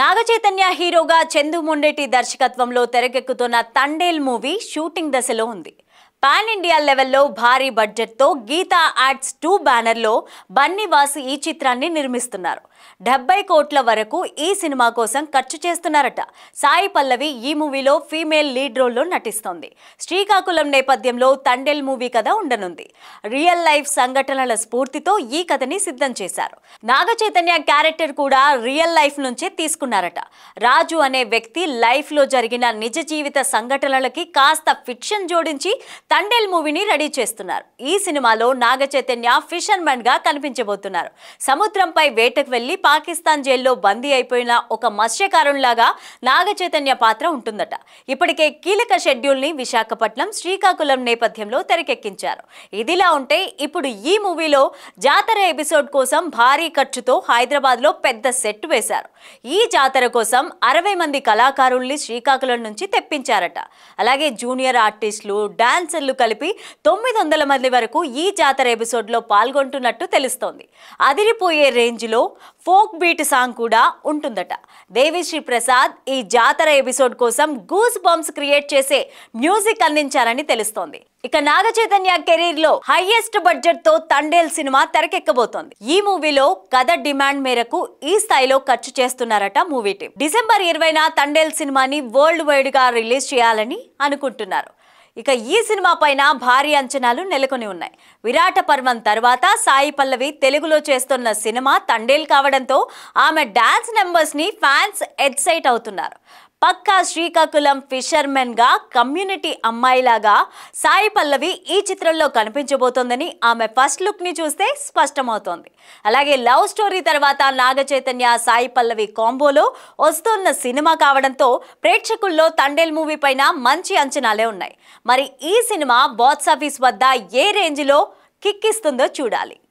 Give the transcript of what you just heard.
నాగచైతన్య హీరోగా చందు మొండేటి దర్శకత్వంలో తెరకెక్కుతున్న తండేల్ మూవీ షూటింగ్ దశలో ఉంది పాన్ ఇండియా లెవెల్లో భారీ బడ్జెట్తో గీతా యాడ్స్ టూ బ్యానర్లో బన్నీవాసు ఈ చిత్రాన్ని నిర్మిస్తున్నారు డెబ్బై కోట్ల వరకు ఈ సినిమా కోసం ఖర్చు చేస్తున్నారట సాయి పల్లవి ఈ మూవీలో ఫీమేల్ లీడ్ రోల్లో నటిస్తోంది శ్రీకాకుళం నేపథ్యంలో తండెల్ మూవీ కథ ఉండనుంది రియల్ లైఫ్ సంఘటనల స్ఫూర్తితో ఈ కథని సిద్ధం చేశారు నాగ చైతన్య క్యారెక్టర్ కూడా రియల్ లైఫ్ నుంచే తీసుకున్నారట రాజు అనే వ్యక్తి లైఫ్లో జరిగిన నిజ జీవిత సంఘటనలకి కాస్త ఫిక్షన్ జోడించి తండేల్ మూవీని రెడీ చేస్తున్నారు ఈ సినిమాలో నాగ చైతన్య ఫిషర్మెన్ గా కనిపించబోతున్నారు సముద్రంపై వేటకు వెళ్లి పాకిస్తాన్ జైల్లో బందీ అయిపోయిన ఒక మత్స్యకారునిలాగా నాగ చైతన్య పాత్ర ఉంటుందట ఇప్పటికే కీలక షెడ్యూల్ ని విశాఖపట్నం శ్రీకాకుళం నేపథ్యంలో తెరకెక్కించారు ఇదిలా ఉంటే ఇప్పుడు ఈ మూవీలో జాతర ఎపిసోడ్ కోసం భారీ ఖర్చుతో హైదరాబాద్ లో పెద్ద సెట్ వేశారు ఈ జాతర కోసం అరవై మంది కళాకారుల్ని శ్రీకాకుళం నుంచి తెప్పించారట అలాగే జూనియర్ ఆర్టిస్టులు డాన్స్ డాన్సర్లు కలిపి తొమ్మిది వందల మంది వరకు ఈ జాతర ఎపిసోడ్లో పాల్గొంటున్నట్టు తెలుస్తోంది అదిరిపోయే రేంజ్లో ఫోక్ బీట్ సాంగ్ కూడా ఉంటుందట దేవిశ్రీ ప్రసాద్ ఈ జాతర ఎపిసోడ్ కోసం గూస్ బంప్స్ క్రియేట్ చేసే మ్యూజిక్ అందించారని తెలుస్తోంది ఇక నాగ చైతన్య కెరీర్ లో హైయెస్ట్ బడ్జెట్ తో తండేల్ సినిమా తెరకెక్కబోతోంది ఈ మూవీలో కథ డిమాండ్ మేరకు ఈ స్థాయిలో ఖర్చు చేస్తున్నారట మూవీ టీం డిసెంబర్ ఇరవైన తండేల్ సినిమాని వరల్డ్ వైడ్ గా రిలీజ్ చేయాలని అనుకుంటున్నారు ఇక ఈ సినిమా పైన భారీ అంచనాలు నెలకొని ఉన్నాయి విరాట పర్వం తర్వాత సాయి పల్లవి తెలుగులో చేస్తున్న సినిమా తండేలు కావడంతో ఆమె డాన్స్ నెంబర్స్ని ఫ్యాన్స్ ఎక్సైట్ అవుతున్నారు పక్కా శ్రీకాకుళం ఫిషర్మెన్గా కమ్యూనిటీ అమ్మాయిలాగా సాయి పల్లవి ఈ చిత్రంలో కనిపించబోతోందని ఆమె ఫస్ట్ లుక్ని చూస్తే స్పష్టమవుతోంది అలాగే లవ్ స్టోరీ తర్వాత నాగ చైతన్య సాయి పల్లవి కాంబోలో వస్తున్న సినిమా కావడంతో ప్రేక్షకుల్లో తండేల్ మూవీ పైన మంచి అంచనాలే ఉన్నాయి మరి ఈ సినిమా బాక్సాఫీస్ వద్ద ఏ లో కిక్కిస్తుందో చూడాలి